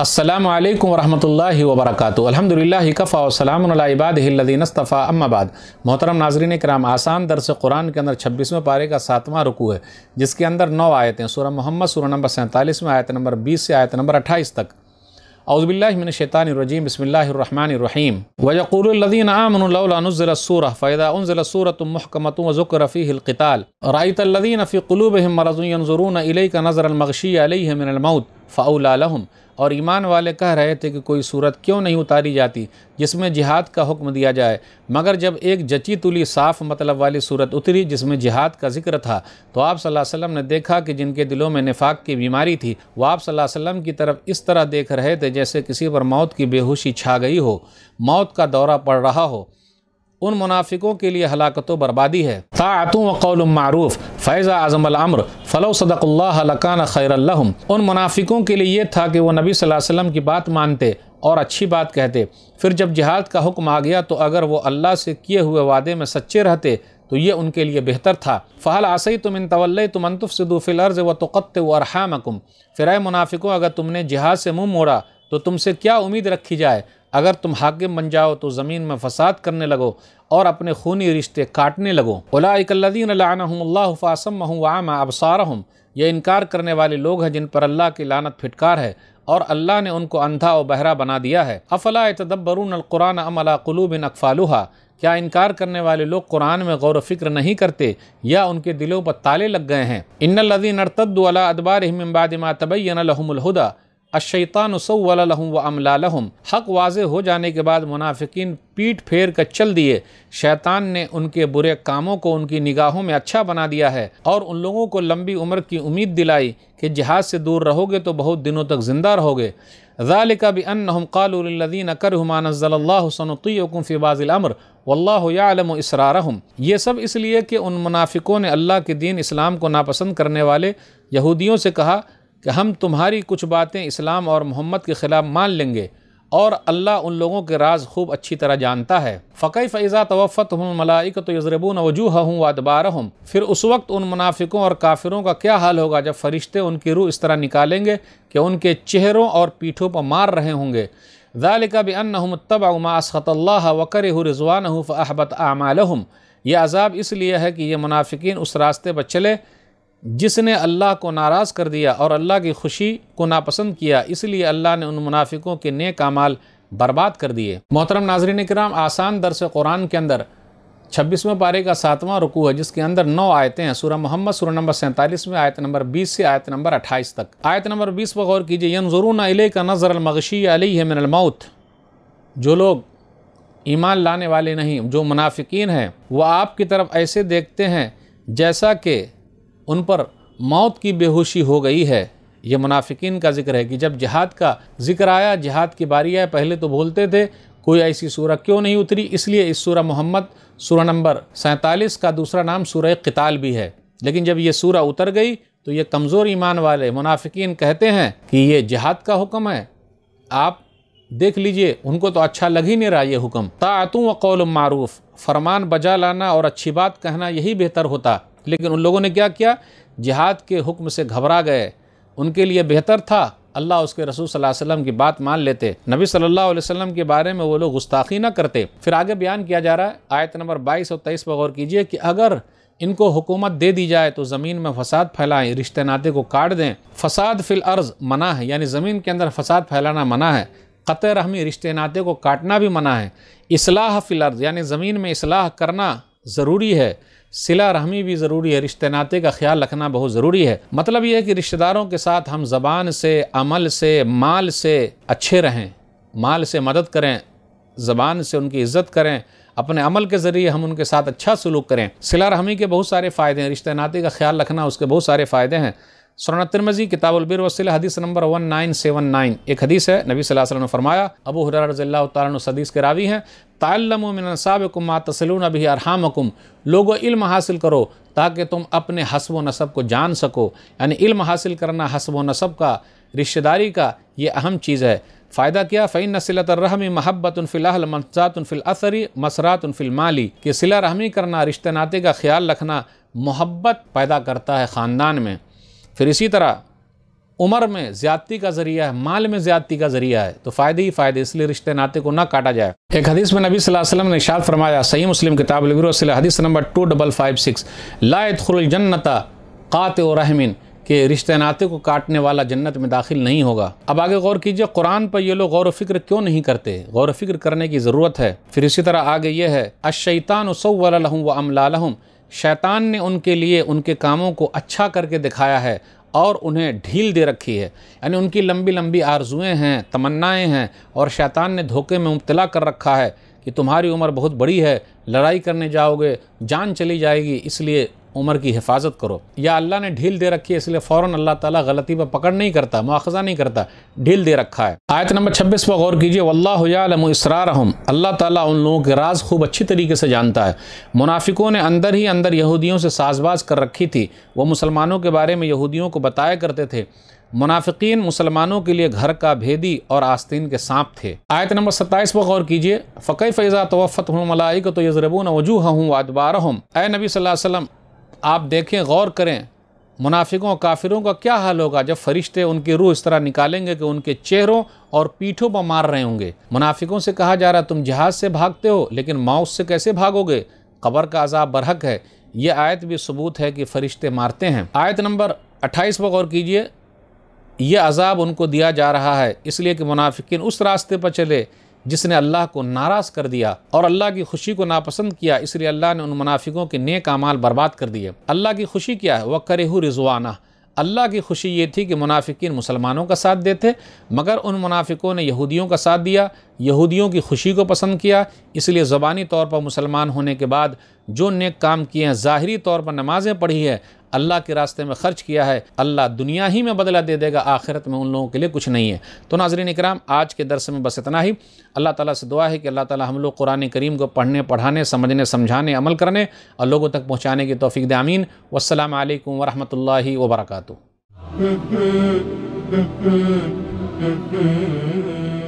असलम वरहमल वबरक अलहमदिल्ला कफ़ा वसलामबादीनस्तफ़ा अम्माबाद मोहतरम नाजरीन कराम आसान दरस कुरान के अंदर छब्बीसवें पारे का सातवां रुकू है जिसके अंदर नौ आयतें सूर मोहम्मद सूर नंबर सैंतालीस में आयत नंबर बीस से आयत नंबर अट्ठाईस तक अउज़बिल्लिन शैतानरजीम बसमीम वयक़ुलदीन आमनज़ल सूर फ़ैदा उनज़ल सूरत महकमत वज़ुक रफ़ी हिलकताल रायतल्लिन फ़ी क़लूब मरजुनजरून का नज़र अलमगशी अलमौत फ़ाउल और ईमान वाले कह रहे थे कि कोई सूरत क्यों नहीं उतारी जाती जिसमें जिहाद का हुक्म दिया जाए मगर जब एक जची तुली साफ मतलब वाली सूरत उतरी जिसमें जिहाद का जिक्र था तो आप वसल्लम ने देखा कि जिनके दिलों में निफाक की बीमारी थी वो आप वसल्लम की तरफ इस तरह देख रहे थे जैसे किसी पर मौत की बेहोशी छा गई हो मौत का दौरा पड़ रहा हो उन मुनाफिकों के लिए हलाकत बर्बादी है तातों कौल मारूफ फैज़ा आज़म अमर फ़लो सदक़ल्लाकान खैरम उन मुनाफिकों के लिए यह था कि वह नबी वसम की बात मानते और अच्छी बात कहते फिर जब जिहाद का हुक्म आ गया तो अगर वो अल्लाह से किए हुए वादे में सच्चे रहते तो ये उनके लिए बेहतर था फ़हल आसई तुम इन तवल तुमनतुफ़ सदूफ़िल अर्ज़ व तोक़त व मकुम फिर मुनाफिकों अगर तुमने जिहाद से मुँह मोड़ा तो तुमसे क्या उम्मीद रखी जाए अगर तुम हाकिम बन जाओ तो ज़मीन में फसाद करने लगो और अपने खूनी रिश्ते काटने लगो उलाकल्लिनफ़ासम आम अबसार ये इनकार करने वाले लोग हैं जिन पर अल्लाह की लानत फिटकार है और अल्लाह ने उनको अंधा और बहरा बना दिया है अफला तदब्बरून अमला कलूबिन अकफ़ालूहा क्या इनकार करने वाले लोग कुरान में गौर फिक्र नहीं करते या उनके दिलों पर ताले लग गए हैं इन लदीन अरतद्दुअला अदबार हिमबादमा तबैन लहमुलहुदा अशैतानसवलहम व अमलालहम हक वाज हो जाने के बाद मुनाफिकीन पीठ फेर कर चल दिए शैतान ने उनके बुरे कामों को उनकी निगाहों में अच्छा बना दिया है और उन लोगों को लंबी उम्र की उम्मीद दिलाई कि जहाज से दूर रहोगे तो बहुत दिनों तक ज़िंदा रहोगे ज़ालिका भी अन कालदीन करमानज़ल्लासनतीकुम वल्लम इसरार हम ये सब इसलिए कि उन मुनाफिकों ने अल्लाह के दीन इस्लाम को नापसंद करने वाले यहूदियों से कहा कि हम तुम्हारी कुछ बातें इस्लाम और मोहम्मद के ख़िलाफ़ मान लेंगे और अल्लाह उन लोगों के राज खूब अच्छी तरह जानता है फ़कई फ़ैज़ा तवफ़त हम मलाइक तो यजरबून वजूह हूँ वादबार हूँ फिर उस वक्त उन मुनाफिकों और काफिरों का क्या हाल होगा जब फरिश्ते उनकी रूह इस तरह निकालेंगे कि उनके चेहरों और पीठों पर मार रहे होंगे ज़ालिका बन्नतबासखतल्ला वकर रिजवान फ़ाहबत आमाल यह अजाब इसलिए है कि ये मुनाफिकीन उस रास्ते पर चले जिसने अल्लाह को नाराज़ कर दिया और अल्लाह की खुशी को नापसंद किया इसलिए अल्लाह ने उन मुनाफिकों के नेक अमाल बर्बाद कर दिए मोहतरम नाजरन कराम आसान दरस कुरान के अंदर छब्बीसवें पारे का सातवां रुकू है जिसके अंदर नौ आयतें हैं सूरह मोहम्मद सूरह नंबर सैंतालीस में आयत नंबर बीस से आयत नंबर अट्ठाईस तक आयत नंबर बीस पर गौर कीजिए यनजरून अलै का नज़र अलमगशी अली है मिनलमौत जो लोग ईमान लाने वाले नहीं जो मुनाफिकीन हैं वह आपकी तरफ ऐसे देखते हैं जैसा कि उन पर मौत की बेहोशी हो गई है ये मुनाफिकीन का जिक्र है कि जब जिहाद का जिक्र आया जहाद की बारी आए पहले तो बोलते थे कोई ऐसी सूरह क्यों नहीं उतरी इसलिए इस सूरह मोहम्मद सूरह नंबर सैंतालीस का दूसरा नाम सूरह किताल भी है लेकिन जब यह सूरह उतर गई तो ये कमज़ोर ईमान वाले मुनाफिकीन कहते हैं कि ये जहाद का हुक्म है आप देख लीजिए उनको तो अच्छा लग ही नहीं रहा ये हुक्म तातू व कौल मारूफ़ फरमान बजा लाना और अच्छी बात कहना यही बेहतर होता लेकिन उन लोगों ने क्या किया जिहाद के हुक्म से घबरा गए उनके लिए बेहतर था अल्लाह उसके रसूल सल्लल्लाहु अलैहि वसल्लम की बात मान लेते नबी सल्लल्लाहु अलैहि वसल्लम के बारे में वो लोग गुस्ताखी ना करते फिर आगे बयान किया जा रहा है आयत नंबर बाईस और तेईस पर गौर कीजिए कि अगर इनको हुकूमत दे दी जाए तो ज़मीन में फसाद फैलाएं रिश्ते नाते को काट दें फसाद फिल अर्ज़ मना है यानी ज़मीन के अंदर फसाद फैलाना मना है क़त रहमी रिश्ते नाते को काटना भी मना है असलाह फिल अर्ज़ यानी ज़मीन में इसलाह करना ज़रूरी है सिला रहमी भी ज़रूरी है रिश्ते नाते का ख्याल रखना बहुत ज़रूरी है मतलब यह है कि रिश्तेदारों के साथ हम ज़बान से अमल से माल से अच्छे रहें माल से मदद करें ज़बान से उनकी इज़्ज़त करें अपने अमल के ज़रिए हम उनके साथ अच्छा सलूक करें सिला रहमी के बहुत सारे फ़ायदे हैं रिश्ते नाते का ख्याल रखना उसके बहुत सारे फ़ायदे हैं सुरन तिरमजी किताबुलबिर वसिल हदीस number one nine seven nine एक हदीस है नबी सल्लल्लाहु अलैहि वसल्लम ने फरमाया अबू हुरर रज़ी तैस के रावी हैं तल्लमसाबकुम मा तसलून अभी अरहामकुम लोगो इल्म हासिल करो ताकि तुम अपने हसब व नसब को जान सको यानी इल्म हासिल करना हसब व नसब का रिश्तेदारी का ये अहम चीज़ है फ़ायदा क्या फ़ैन रहमी महब्बत फ़िलहल मनसातफ़िल असरी मसरातफ़िल माली कि सिला रहमी करना रिश्ते नाते का ख्याल रखना मोहब्बत पैदा करता है ख़ानदान में फिर इसी तरह उम्र में ज्यादती का जरिया है माल में ज्यादती का जरिया है तो फ़ायदे ही फ़ायदे इसलिए रिश्ते नाते को ना काटा जाए एक हदीस में नबी वसल्लम ने शाद फरमाया सही मुस्लिम किताब हदीस number two double five six लात क़ात रहमिन के रिश्ते नाते को काटने वाला जन्नत में दाखिल नहीं होगा अब आगे गौर कीजिए कुरान पर ये लोग गौर फिक्र क्यों नहीं करते गौर फिक्र करने की ज़रूरत है फिर इसी तरह आगे ये है अशैतान सवलहम व अमलालहम शैतान ने उनके लिए उनके कामों को अच्छा करके दिखाया है और उन्हें ढील दे रखी है यानी उनकी लंबी लंबी आरजुएँ हैं तमन्नाएँ हैं और शैतान ने धोखे में मुबतला कर रखा है कि तुम्हारी उम्र बहुत बड़ी है लड़ाई करने जाओगे जान चली जाएगी इसलिए उम्र की हिफाजत करो या अल्लाह ने ढील दे रखी है इसलिए फ़ौर अल्लाह ताला गलती पर पकड़ नहीं करता मुआखजा नहीं करता ढील दे रखा है आयत नंबर छब्बीस पर गौर कीजिए वल्लाम इसरार हम अल्लाह ताला उन लोगों के राज खूब अच्छी तरीके से जानता है मुनाफिकों ने अंदर ही अंदर यहूदियों से साजबाज कर रखी थी वो मुसलमानों के बारे में यहूदियों को बताया करते थे मुनाफिकीन मुसलमानों के लिए घर का भेदी और आस्तीन के सांप थे आयत नंबर सत्ताईस पर गौर कीजिए फ़कई फ़ैज़ा तवफ़त मलाइक तो यजरबून वजूह हूँ अदबार हम ए नबी वसल्लम आप देखें गौर करें मुनाफिकों काफिरों का क्या हाल होगा जब फरिश्ते उनकी रूह इस तरह निकालेंगे कि उनके चेहरों और पीठों पर मार रहे होंगे मुनाफिकों से कहा जा रहा तुम जहाज से भागते हो लेकिन माउस से कैसे भागोगे कबर का अजाब बरहक है यह आयत भी सबूत है कि फ़रिश्ते मारते हैं आयत नंबर अट्ठाईस पर गौर कीजिए यह अजाब उनको दिया जा रहा है इसलिए कि मुनाफिक उस रास्ते पर चले जिसने अल्लाह को नाराज़ कर दिया और अल्लाह की खुशी को नापसंद किया इसलिए अल्लाह ने उन मुनाफिकों के नेक अमाल बर्बाद कर दिए अल्लाह की खुशी क्या है वह करे रिजवाना अल्लाह की खुशी ये थी कि मुनाफिकीन मुसलमानों का साथ देते मगर उन मुनाफिकों ने यहूदियों का साथ दिया यहूदियों की खुशी को पसंद किया इसलिए ज़बानी तौर पर मुसलमान होने के बाद जो नेक काम किए हैं ज़ाहरी तौर पर नमाज़ें पढ़ी है अल्लाह के रास्ते में ख़र्च किया है अल्लाह दुनिया ही में बदला दे देगा आखिरत में उन लोगों के लिए कुछ नहीं है तो नाजरीन इकराम आज के दरस में बस इतना ही अल्लाह ताला से दुआ है कि अल्लाह ताला हम लोग कुरान करीम को पढ़ने पढ़ाने समझने समझाने अमल करने और लोगों तक पहुँचाने की तोफ़ी दामीन वसलम वरहमल वबरकू